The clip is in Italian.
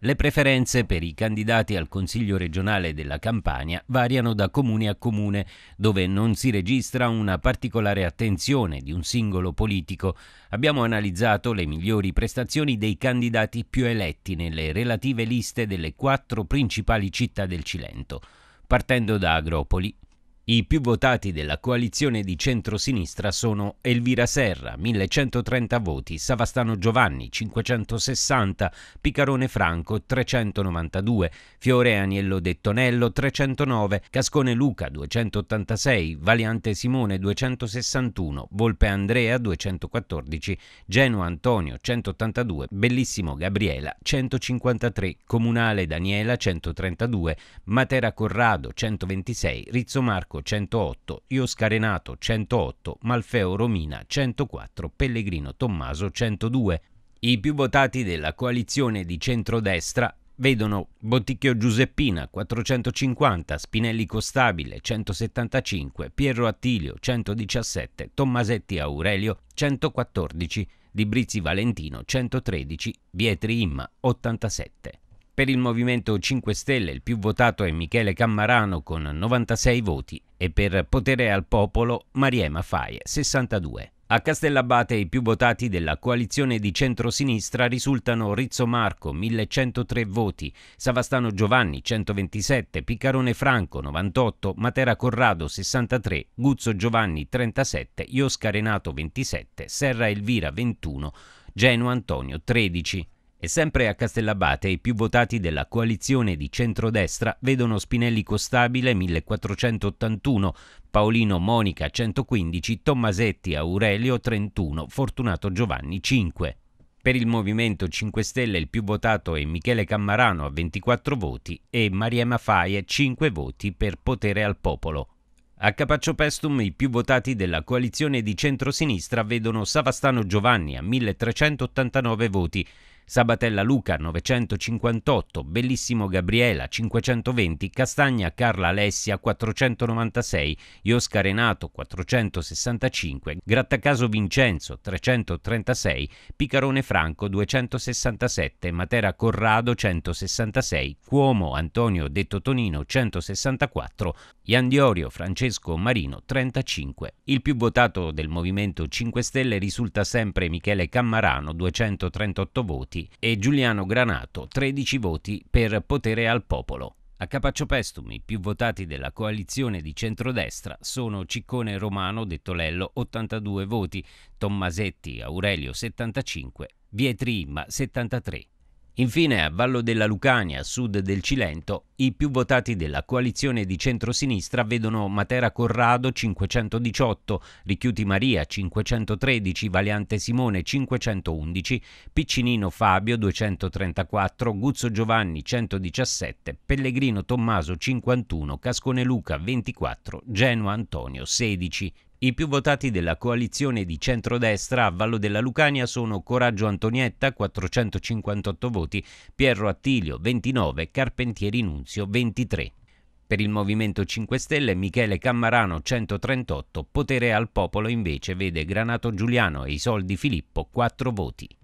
Le preferenze per i candidati al Consiglio regionale della Campania variano da comune a comune, dove non si registra una particolare attenzione di un singolo politico. Abbiamo analizzato le migliori prestazioni dei candidati più eletti nelle relative liste delle quattro principali città del Cilento, partendo da Agropoli, i più votati della coalizione di centrosinistra sono Elvira Serra, 1130 voti, Savastano Giovanni, 560, Picarone Franco, 392, Fiore Aniello Dettonello, 309, Cascone Luca, 286, Valiante Simone, 261, Volpe Andrea, 214, Geno Antonio, 182, Bellissimo Gabriela, 153, Comunale Daniela, 132, Matera Corrado, 126, Rizzo Marco, Marco 108, Ioscarenato 108, Malfeo Romina 104, Pellegrino Tommaso 102. I più votati della coalizione di centrodestra vedono Botticchio Giuseppina 450, Spinelli Costabile 175, Piero Attilio 117, Tommasetti Aurelio 114, Di Brizzi Valentino 113, Vietri Imma 87. Per il Movimento 5 Stelle il più votato è Michele Cammarano con 96 voti e per Potere al Popolo Mariema Faye 62. A Castellabate i più votati della coalizione di centrosinistra risultano Rizzo Marco 1103 voti, Savastano Giovanni 127, Piccarone Franco 98, Matera Corrado 63, Guzzo Giovanni 37, Iosca Renato 27, Serra Elvira 21, Geno Antonio 13. E sempre a Castellabate i più votati della coalizione di centrodestra vedono Spinelli Costabile 1481, Paolino Monica 115, Tommasetti Aurelio 31, Fortunato Giovanni 5. Per il Movimento 5 Stelle il più votato è Michele Cammarano a 24 voti e Mariema Faie 5 voti per Potere al Popolo a Capaccio Pestum i più votati della coalizione di centrosinistra vedono Savastano Giovanni a 1389 voti, Sabatella Luca 958, Bellissimo Gabriela 520, Castagna Carla Alessia 496, Iosca Renato 465, Grattacaso Vincenzo 336, Picarone Franco 267, Matera Corrado 166, Cuomo Antonio Detto Tonino 164, Iandiorio Francesco Marino 35. Il più votato del Movimento 5 Stelle risulta sempre Michele Cammarano 238 voti voti e Giuliano Granato 13 voti per Potere al Popolo. A Capaccio Pestum i più votati della coalizione di centrodestra sono Ciccone Romano, detto Lello, 82 voti, Tommasetti Aurelio 75, Vietrimma 73. Infine, a Vallo della Lucania, a sud del Cilento, i più votati della coalizione di centrosinistra vedono Matera Corrado 518, Ricchiuti Maria 513, Valiante Simone 511, Piccinino Fabio 234, Guzzo Giovanni 117, Pellegrino Tommaso 51, Cascone Luca 24, Genoa Antonio 16. I più votati della coalizione di centrodestra a Vallo della Lucania sono Coraggio Antonietta 458 voti, Pierro Attilio 29, Carpentieri Nunzio 23. Per il Movimento 5 Stelle Michele Cammarano 138, Potere al Popolo invece vede Granato Giuliano e i soldi Filippo 4 voti.